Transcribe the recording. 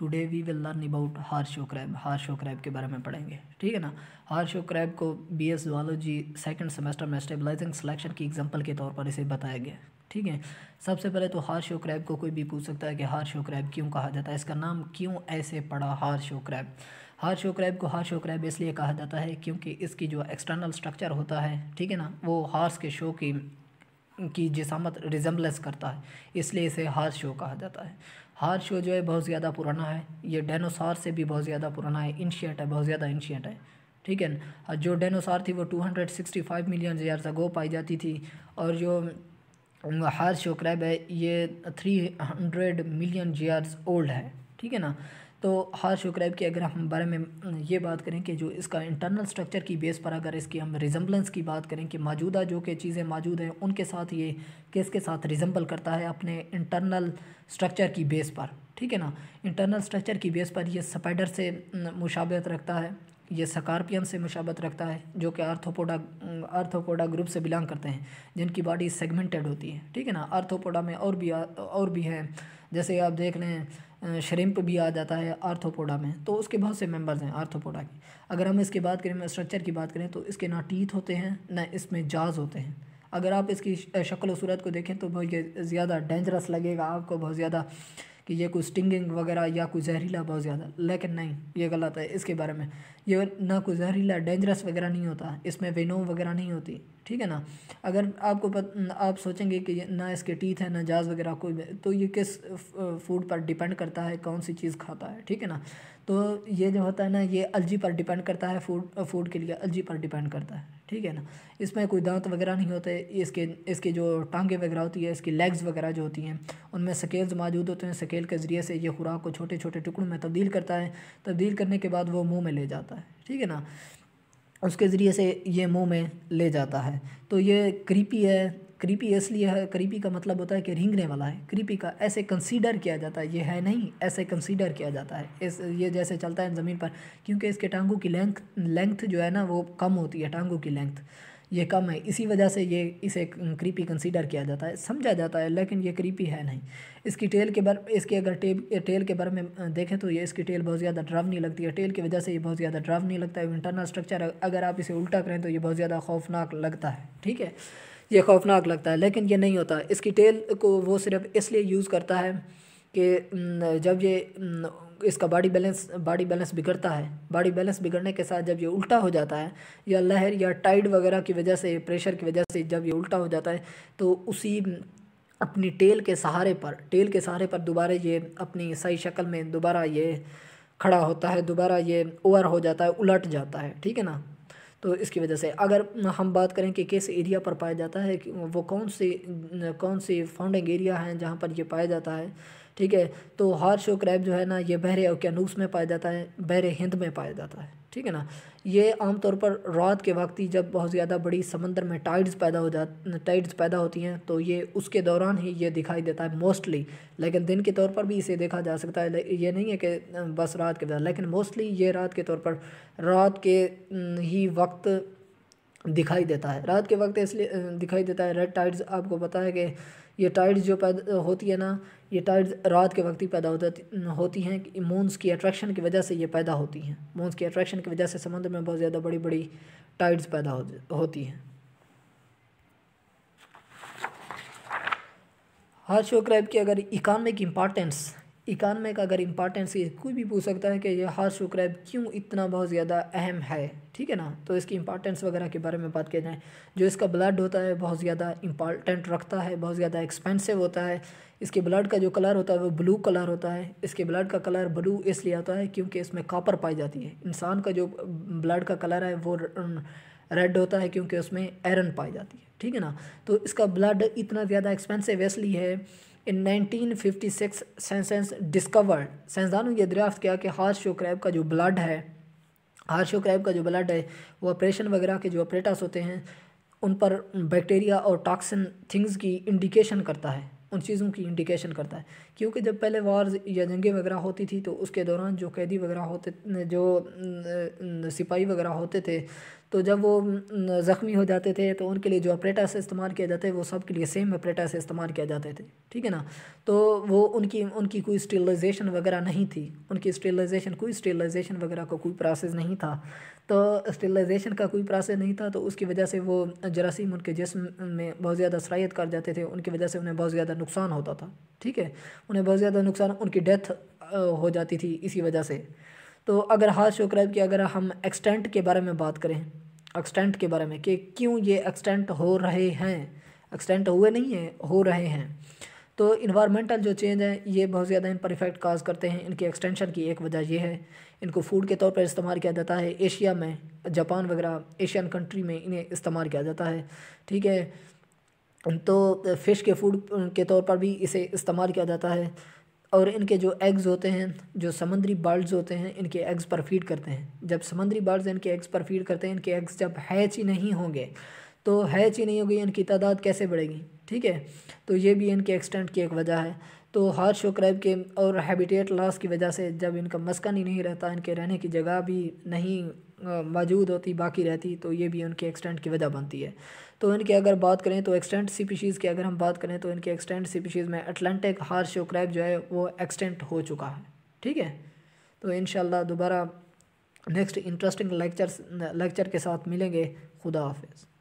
today we will learn about horseshoe crab horseshoe crab के बारे में पढ़ेंगे ठीक है ना हार्शो क्रैब को B S zoology second semester में स्टेबलाइजिंग सिलेक्शन की एग्जाम्पल के तौर पर इसे बताया गया ठीक है सबसे पहले तो हार्शो क्रैब को कोई भी पूछ सकता है कि हार्शो क्रैब क्यों कहा जाता है इसका नाम क्यों ऐसे पड़ा हार्शो क्रैब हार्शो क्रैब को हार्शो क्रैब इसलिए कहा जाता है क्योंकि इसकी जो एक्सटर्नल स्ट्रक्चर होता है ठीक है ना वो हार्स के शो की की जिसामत रिजम्बलेंस करता है इसलिए इसे हार शो कहा जाता है हार शो जो है बहुत ज़्यादा पुराना है ये डायनोसार से भी बहुत ज़्यादा पुराना है इंशियट है बहुत ज़्यादा इंशियट है ठीक है और जो डेनोसार थी वो 265 मिलियन ईयर्स अगो पाई जाती थी और जो हार शो क्रैब है ये 300 मिलियन ईयर्स ओल्ड है ठीक है ना तो हार शुक्राइब की अगर हम बारे में ये बात करें कि जो इसका इंटरनल स्ट्रक्चर की बेस पर अगर इसकी हम रिजम्बलेंस की बात करें कि मौजूदा जो कि चीज़ें मौजूद हैं उनके साथ ये किसके साथ रिजम्बल करता है अपने इंटरनल स्ट्रक्चर की बेस पर ठीक है ना इंटरनल स्ट्रक्चर की बेस पर ये स्पाइडर से मुशाबत रखता है ये सकारपियन से मुशाबत रखता है जो कि आर्थोपोडा आर्थोपोडा ग्रुप से बिलोंग करते हैं जिनकी बॉडी सेगमेंटेड होती है ठीक है ना आर्थोपोडा में और भी आ, और भी हैं जैसे आप देख लें श्रिम्प भी आ जाता है आर्थोपोडा में तो उसके बहुत से मेंबर्स हैं आर्थोपोडा के अगर हम इसकी बात करें स्ट्रक्चर की बात करें तो इसके ना टीथ होते हैं ना इसमें जाज होते हैं अगर आप इसकी शक्ल व सूरत को देखें तो बहुत ज़्यादा डेंजरस लगेगा आपको बहुत ज़्यादा कि ये कोई स्टिंगिंग वगैरह या कोई जहरीला बहुत ज़्यादा लेकिन नहीं ये गलत है इसके बारे में ये ना कोई जहरीला डेंजरस वगैरह नहीं होता इसमें वेनोम वगैरह नहीं होती ठीक है ना अगर आपको पत, आप सोचेंगे कि ना इसके टीथ है ना जाज वगैरह कोई तो ये किस फूड पर डिपेंड करता है कौन सी चीज़ खाता है ठीक है ना तो ये जो होता है ना ये अलजी पर डिपेंड करता है फूड फूड के लिए अलजी पर डिपेंड करता है ठीक है ना इसमें कोई दांत वगैरह नहीं होते इसके इसके जो टांगे वगैरह होती है इसकी लेग्स वगैरह जो होती हैं उनमें स्केल्स मौजूद होते हैं स्केल के ज़रिए से ये खुराक को छोटे छोटे टुकड़ों में तब्दील करता है तब्दील करने के बाद वो मुँह में ले जाता है ठीक है ना उसके ज़रिए से ये मुँह में ले जाता है तो ये क्रीपी है क्रीपी इसलिए है क्रीपी का मतलब होता है कि रिंगने वाला है क्रीपी का ऐसे कंसीडर किया जाता है ये है नहीं ऐसे कंसीडर किया जाता है इस ये जैसे चलता है ज़मीन पर क्योंकि इसके टांगों की लेंथ लेंथ जो है ना वो कम होती है टांगों की लेंथ ये कम है इसी वजह से ये इसे क्रीपी कंसीडर किया जाता है समझा जाता है लेकिन ये क्रीपी है नहीं इसकी टेल के बर इसके अगर टेब टेल के बारे में देखें तो ये इसकी टेल बहुत ज़्यादा नहीं लगती है टेल की वजह से ये बहुत ज़्यादा नहीं लगता है इंटरनल स्ट्रक्चर अगर आप इसे उल्टा करें तो ये बहुत ज़्यादा खौफनाक लगता है ठीक है ये खौफनाक लगता है लेकिन ये नहीं होता इसकी टेल को वो सिर्फ इसलिए यूज़ करता है कि जब ये इसका बॉडी बैलेंस बॉडी बैलेंस बिगड़ता है बॉडी बैलेंस बिगड़ने के साथ जब ये उल्टा हो जाता है या लहर या टाइड वगैरह की वजह से प्रेशर की वजह से जब ये उल्टा हो जाता है तो उसी अपनी टेल के सहारे पर टेल के सहारे पर दोबारा ये अपनी सही शक्ल में दोबारा ये खड़ा होता है दोबारा ये ओवर हो जाता है उलट जाता है ठीक है ना तो इसकी वजह से अगर हम बात करें कि किस एरिया पर पाया जाता है वो कौन से कौन से फाउंडिंग एरिया हैं जहाँ पर ये पाया जाता है ठीक है तो हार शो क्रैब जो है ना ये बहरे ओकियानूस में पाया जाता है बहरे हिंद में पाया जाता है ठीक है ना ये आमतौर पर रात के वक्त ही जब बहुत ज़्यादा बड़ी समंदर में टाइड्स पैदा हो जा टाइड्स पैदा होती हैं तो ये उसके दौरान ही ये दिखाई देता है मोस्टली लेकिन दिन के तौर पर भी इसे देखा जा सकता है ये नहीं है कि बस रात के दौरान लेकिन मोस्टली ये रात के तौर पर रात के ही वक्त दिखाई देता है रात के वक्त इसलिए दिखाई देता है रेड टाइड्स आपको पता है कि ये टाइड्स जो पैदा होती है ना ये टाइड्स रात के वक्त ही पैदा होता होती हैं मूनस की अट्रैक्शन की वजह से ये पैदा होती हैं मूनस की अट्रैक्शन की वजह से समुद्र में बहुत ज़्यादा बड़ी बड़ी टाइड्स पैदा हो, होती हैं हर क्रैब की अगर इकानमिक इम्पॉर्टेंस इकानमे का अगर इम्पॉर्टेंस कोई भी पूछ सकता है कि यह हार शुक्रैब क्यों इतना बहुत ज़्यादा अहम है ठीक है ना तो इसकी इंपॉर्टेंस वगैरह के बारे में बात किया जाए जो इसका ब्लड होता है बहुत ज़्यादा इम्पॉर्टेंट रखता है बहुत ज़्यादा एक्सपेंसिव होता है इसके ब्लड का जो कलर होता है वो ब्लू कलर होता है इसके ब्लड का कलर ब्लू इसलिए होता है क्योंकि इसमें कापर पाई जाती है इंसान का जो ब्लड का कलर है वो रेड होता है क्योंकि उसमें आयरन पाई जाती है ठीक है ना तो इसका ब्लड इतना ज़्यादा एक्सपेंसिव इसलिए है इन 1956 सेंसेंस डिस्कवर्ड साइंसदानों ने यह दरियाफ्त किया कि हार्शो क्रैब का जो ब्लड है हार्शो क्रैब का जो ब्लड है वो ऑपरेशन वगैरह के जो ऑपरेटर्स होते हैं उन पर बैक्टीरिया और टॉक्सिन थिंग्स की इंडिकेशन करता है उन चीज़ों की इंडिकेशन करता है क्योंकि जब पहले वार्स या जंगें वगैरह होती थी तो उसके दौरान जो कैदी वगैरह होते जो सिपाही वगैरह होते थे तो जब वो ज़ख्मी हो जाते थे तो उनके लिए जो से इस्तेमाल किया जाते वो सब के लिए सेम से इस्तेमाल किया जाते थे ठीक है ना तो वो उनकी उनकी कोई स्टेलाइजेशन वगैरह नहीं थी उनकी स्टेलाइजेशन कोई स्टेलाइजेशन वगैरह का को कोई प्रोसेस नहीं था तो स्टेलाइजेशन का कोई प्रोसेस नहीं था तो उसकी वजह से वो जरासीम उनके जिसम में बहुत ज़्यादा सराहियत कर जाते थे उनकी वजह से उन्हें बहुत ज़्यादा नुकसान होता था ठीक है उन्हें बहुत ज़्यादा नुकसान उनकी डेथ हो जाती थी इसी वजह से तो अगर हाथ शुक्राइब की अगर हम एक्सटेंट के बारे में बात करें एक्सटेंट के बारे में कि क्यों ये एक्सटेंट हो रहे हैं एक्सटेंट हुए नहीं हैं हो रहे हैं तो इन्वामेंटल जो चेंज है ये बहुत ज़्यादा इन पर इफेक्ट काज करते हैं इनकी एक्सटेंशन की एक वजह यह है इनको फूड के तौर पर इस्तेमाल किया जाता है एशिया में जापान वगैरह एशियन कंट्री में इन्हें इस्तेमाल किया जाता है ठीक है तो फ़िश के फूड के तौर पर भी इसे इस्तेमाल किया जाता है और इनके जो एग्ज़ होते हैं जो समुद्री बर्ड्स होते हैं इनके एग्ज़ पर फीड करते हैं जब समुद्री बर्ड्स इनके एग्ज़ पर फीड करते हैं इनके एग्ज़ जब हैच ही नहीं होंगे तो हैच ही नहीं होगी इनकी तादाद कैसे बढ़ेगी ठीक है तो ये भी इनके एक्सटेंट की एक वजह है तो हार्श और क्रैब के और हैबिटेट लॉस की वजह से जब इनका मस्कन ही नहीं रहता इनके रहने की जगह भी नहीं मौजूद होती बाकी रहती तो ये भी उनके एक्सटेंट की वजह बनती है तो इनकी अगर बात करें तो एक्सटेंट स्पीशीज़ की अगर हम बात करें तो इनके एक्सटेंट स्पीशीज़ में अटलान्टिक हार्श और क्रैब जो है वो एक्सटेंट हो चुका है ठीक है तो इन दोबारा नेक्स्ट इंटरेस्टिंग लेक्चर लेक्चर के साथ मिलेंगे खुदा हाफिज़